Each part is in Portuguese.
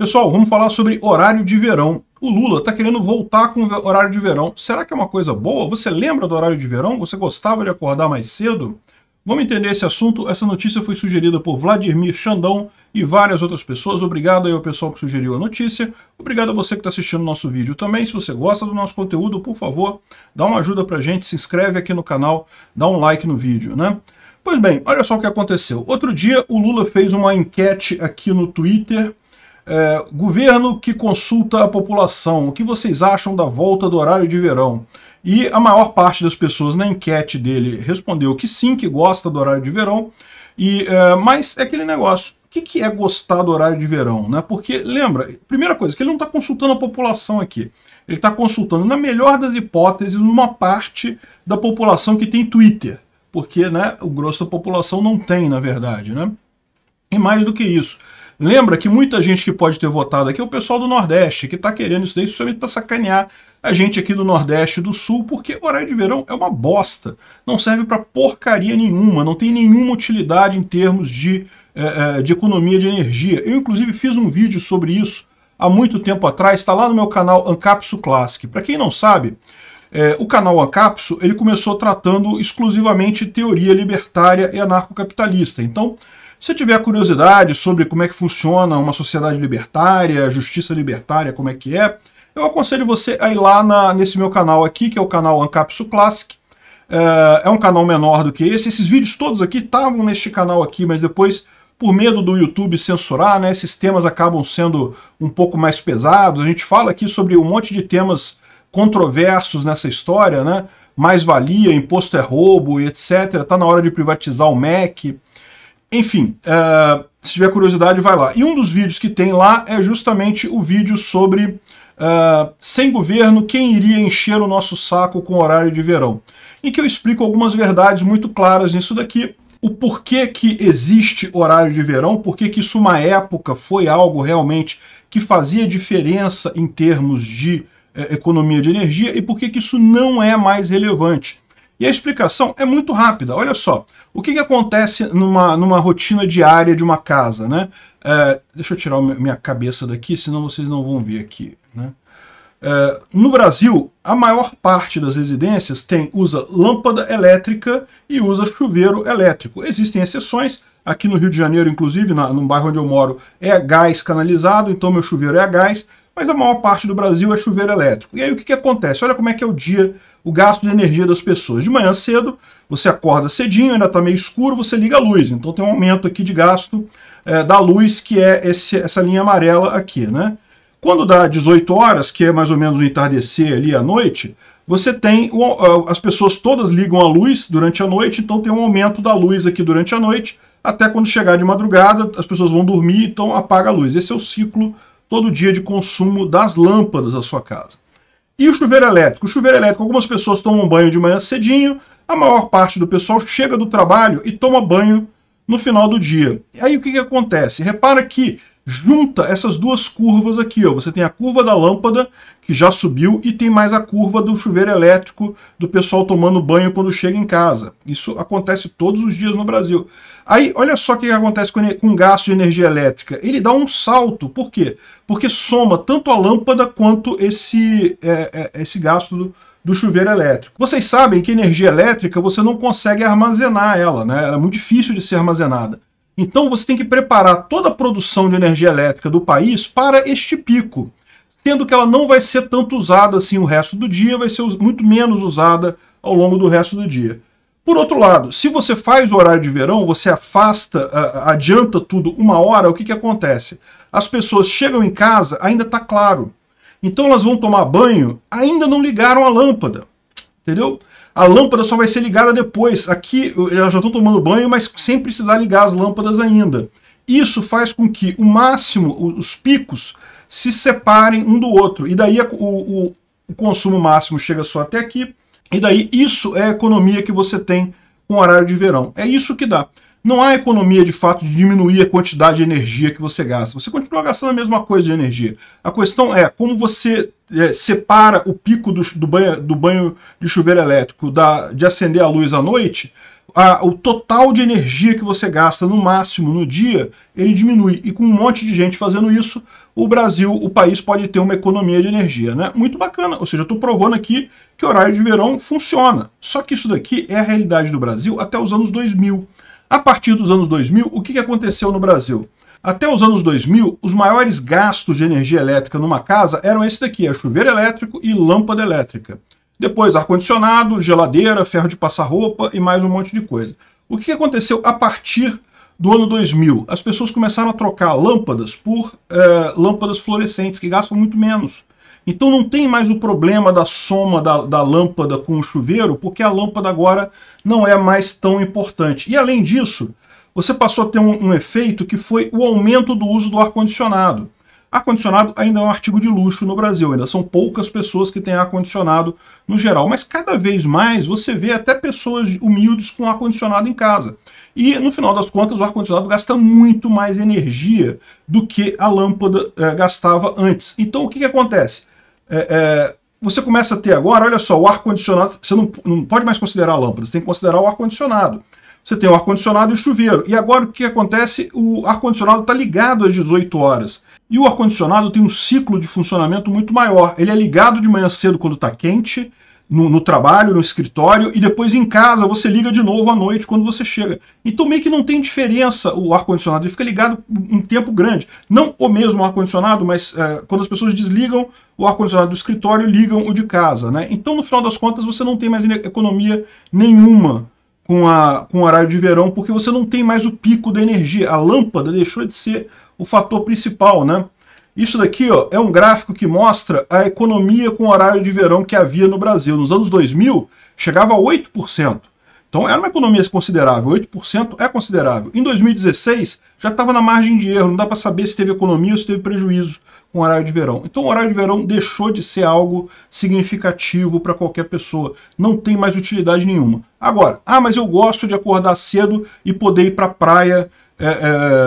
Pessoal, vamos falar sobre horário de verão. O Lula está querendo voltar com o horário de verão. Será que é uma coisa boa? Você lembra do horário de verão? Você gostava de acordar mais cedo? Vamos entender esse assunto. Essa notícia foi sugerida por Vladimir Xandão e várias outras pessoas. Obrigado aí ao pessoal que sugeriu a notícia. Obrigado a você que está assistindo nosso vídeo também. Se você gosta do nosso conteúdo, por favor, dá uma ajuda para a gente. Se inscreve aqui no canal, dá um like no vídeo, né? Pois bem, olha só o que aconteceu. Outro dia, o Lula fez uma enquete aqui no Twitter é, governo que consulta a população, o que vocês acham da volta do horário de verão? E a maior parte das pessoas na enquete dele respondeu que sim, que gosta do horário de verão, e, é, mas é aquele negócio, o que, que é gostar do horário de verão? Né? Porque, lembra, primeira coisa, que ele não está consultando a população aqui. Ele está consultando, na melhor das hipóteses, uma parte da população que tem Twitter. Porque né, o grosso da população não tem, na verdade. Né? E mais do que isso, Lembra que muita gente que pode ter votado aqui é o pessoal do Nordeste, que está querendo isso daí justamente para sacanear a gente aqui do Nordeste e do Sul, porque horário de verão é uma bosta. Não serve para porcaria nenhuma, não tem nenhuma utilidade em termos de, é, é, de economia de energia. Eu, inclusive, fiz um vídeo sobre isso há muito tempo atrás, está lá no meu canal Ancapsu Classic. Para quem não sabe, é, o canal Ancapsu ele começou tratando exclusivamente teoria libertária e anarcocapitalista. Então, se tiver curiosidade sobre como é que funciona uma sociedade libertária, justiça libertária, como é que é, eu aconselho você a ir lá na, nesse meu canal aqui, que é o canal Ancapsu Classic. É, é um canal menor do que esse. Esses vídeos todos aqui estavam neste canal aqui, mas depois, por medo do YouTube censurar, né, esses temas acabam sendo um pouco mais pesados. A gente fala aqui sobre um monte de temas controversos nessa história, né? Mais-valia, imposto é roubo, etc. Tá na hora de privatizar o MEC. Enfim, uh, se tiver curiosidade, vai lá. E um dos vídeos que tem lá é justamente o vídeo sobre uh, sem governo, quem iria encher o nosso saco com horário de verão. Em que eu explico algumas verdades muito claras nisso daqui, o porquê que existe horário de verão, porquê que isso uma época foi algo realmente que fazia diferença em termos de eh, economia de energia e porquê que isso não é mais relevante. E a explicação é muito rápida. Olha só, o que, que acontece numa, numa rotina diária de uma casa, né? É, deixa eu tirar minha cabeça daqui, senão vocês não vão ver aqui, né? É, no Brasil, a maior parte das residências tem usa lâmpada elétrica e usa chuveiro elétrico. Existem exceções, aqui no Rio de Janeiro, inclusive, na, no bairro onde eu moro, é gás canalizado, então meu chuveiro é a gás, mas a maior parte do Brasil é chuveiro elétrico. E aí o que, que acontece? Olha como é que é o dia o gasto de energia das pessoas. De manhã cedo, você acorda cedinho, ainda está meio escuro, você liga a luz. Então tem um aumento aqui de gasto é, da luz, que é esse, essa linha amarela aqui. Né? Quando dá 18 horas, que é mais ou menos o entardecer ali à noite, você tem, as pessoas todas ligam a luz durante a noite, então tem um aumento da luz aqui durante a noite, até quando chegar de madrugada, as pessoas vão dormir, então apaga a luz. Esse é o ciclo todo dia de consumo das lâmpadas da sua casa. E o chuveiro elétrico? O chuveiro elétrico, algumas pessoas tomam banho de manhã cedinho, a maior parte do pessoal chega do trabalho e toma banho no final do dia. E aí o que, que acontece? Repara que junta essas duas curvas aqui. Ó. Você tem a curva da lâmpada, que já subiu, e tem mais a curva do chuveiro elétrico do pessoal tomando banho quando chega em casa. Isso acontece todos os dias no Brasil. Aí, olha só o que acontece com o gasto de energia elétrica. Ele dá um salto. Por quê? Porque soma tanto a lâmpada quanto esse, é, é, esse gasto do, do chuveiro elétrico. Vocês sabem que energia elétrica você não consegue armazenar ela, né? Ela é muito difícil de ser armazenada. Então você tem que preparar toda a produção de energia elétrica do país para este pico, sendo que ela não vai ser tanto usada assim o resto do dia, vai ser muito menos usada ao longo do resto do dia. Por outro lado, se você faz o horário de verão, você afasta, adianta tudo uma hora, o que, que acontece? As pessoas chegam em casa, ainda está claro. Então elas vão tomar banho, ainda não ligaram a lâmpada. Entendeu? A lâmpada só vai ser ligada depois. Aqui elas já estão tomando banho, mas sem precisar ligar as lâmpadas ainda. Isso faz com que o máximo, os picos, se separem um do outro. E daí o, o, o consumo máximo chega só até aqui. E daí isso é a economia que você tem com horário de verão. É isso que dá. Não há economia de fato de diminuir a quantidade de energia que você gasta. Você continua gastando a mesma coisa de energia. A questão é como você é, separa o pico do, do, banho, do banho de chuveiro elétrico da, de acender a luz à noite. A, o total de energia que você gasta no máximo no dia, ele diminui. E com um monte de gente fazendo isso, o Brasil, o país pode ter uma economia de energia, né? Muito bacana. Ou seja, eu estou provando aqui que horário de verão funciona. Só que isso daqui é a realidade do Brasil até os anos 2000. A partir dos anos 2000, o que aconteceu no Brasil? Até os anos 2000, os maiores gastos de energia elétrica numa casa eram esse daqui, a é chuveiro elétrico e lâmpada elétrica. Depois, ar-condicionado, geladeira, ferro de passar roupa e mais um monte de coisa. O que aconteceu a partir do ano 2000? As pessoas começaram a trocar lâmpadas por é, lâmpadas fluorescentes, que gastam muito menos. Então não tem mais o problema da soma da, da lâmpada com o chuveiro, porque a lâmpada agora não é mais tão importante. E além disso, você passou a ter um, um efeito que foi o aumento do uso do ar-condicionado. Ar-condicionado ainda é um artigo de luxo no Brasil, ainda são poucas pessoas que têm ar-condicionado no geral, mas cada vez mais você vê até pessoas humildes com ar-condicionado em casa. E no final das contas, o ar-condicionado gasta muito mais energia do que a lâmpada eh, gastava antes. Então o que, que acontece? é, é, você começa a ter agora, olha só, o ar-condicionado, você não, não pode mais considerar a lâmpada, você tem que considerar o ar-condicionado. Você tem o ar-condicionado e o chuveiro. E agora o que acontece? O ar-condicionado está ligado às 18 horas. E o ar-condicionado tem um ciclo de funcionamento muito maior. Ele é ligado de manhã cedo quando está quente, no, no, trabalho, no escritório, e depois em casa você liga de novo à noite quando você chega. Então meio que não tem diferença o ar-condicionado, ele fica ligado um tempo grande. Não o mesmo ar-condicionado, mas é, quando as pessoas desligam o ar-condicionado do escritório, ligam o de casa. Né? Então no final das contas você não tem mais economia nenhuma com, a, com o horário de verão, porque você não tem mais o pico da energia. A lâmpada deixou de ser o fator principal, né? Isso daqui ó, é um gráfico que mostra a economia com horário de verão que havia no Brasil. Nos anos 2000, chegava a 8%. Então era uma economia considerável, 8% é considerável. Em 2016 já estava na margem de erro, não dá para saber se teve economia ou se teve prejuízo com o horário de verão. Então o horário de verão deixou de ser algo significativo para qualquer pessoa, não tem mais utilidade nenhuma. Agora, ah, mas eu gosto de acordar cedo e poder ir para a praia é,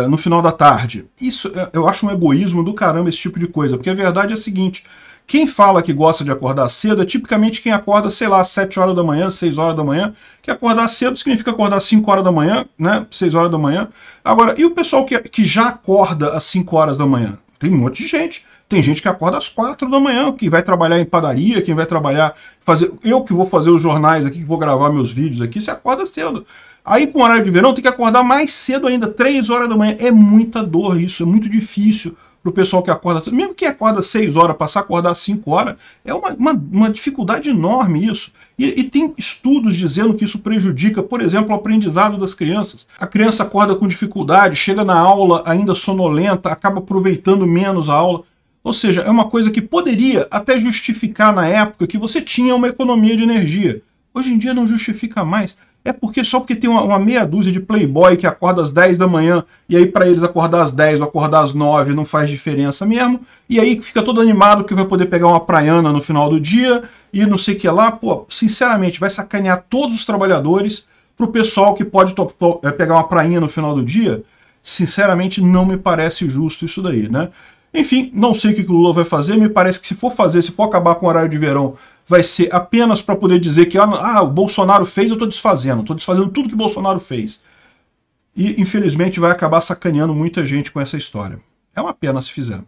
é, no final da tarde. Isso é, eu acho um egoísmo do caramba esse tipo de coisa, porque a verdade é a seguinte: quem fala que gosta de acordar cedo é tipicamente quem acorda, sei lá, 7 horas da manhã, 6 horas da manhã, que acordar cedo significa acordar 5 horas da manhã, né? 6 horas da manhã. Agora, e o pessoal que, que já acorda às 5 horas da manhã? Tem um monte de gente. Tem gente que acorda às quatro da manhã, quem vai trabalhar em padaria, quem vai trabalhar, fazer, eu que vou fazer os jornais aqui, que vou gravar meus vídeos aqui, você acorda cedo. Aí com horário de verão tem que acordar mais cedo ainda, três horas da manhã. É muita dor isso, é muito difícil para o pessoal que acorda, mesmo que acorda 6 horas, passar a acordar 5 horas, é uma, uma, uma dificuldade enorme isso. E, e, tem estudos dizendo que isso prejudica, por exemplo, o aprendizado das crianças. A criança acorda com dificuldade, chega na aula ainda sonolenta, acaba aproveitando menos a aula. Ou seja, é uma coisa que poderia até justificar na época que você tinha uma economia de energia. Hoje em dia não justifica mais. É porque só porque tem uma, uma, meia dúzia de playboy que acorda às 10 da manhã e aí para eles acordar às 10 ou acordar às 9 não faz diferença mesmo. E aí fica todo animado que vai poder pegar uma praiana no final do dia e não sei o que lá. Pô, sinceramente, vai sacanear todos os trabalhadores pro pessoal que pode eh, pegar uma prainha no final do dia. Sinceramente, não me parece justo isso daí, né? Enfim, não sei o que o Lula vai fazer, me parece que se for fazer, se for acabar com o horário de verão, vai ser apenas para poder dizer que ah, ah o Bolsonaro fez, eu estou desfazendo, estou desfazendo tudo que o Bolsonaro fez. E, infelizmente, vai acabar sacaneando muita gente com essa história. É uma pena se fizer.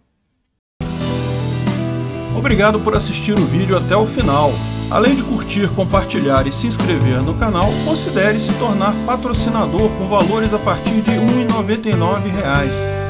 Obrigado por assistir o vídeo até o final. Além de curtir, compartilhar e se inscrever no canal, considere se tornar patrocinador com valores a partir de R$ 1,99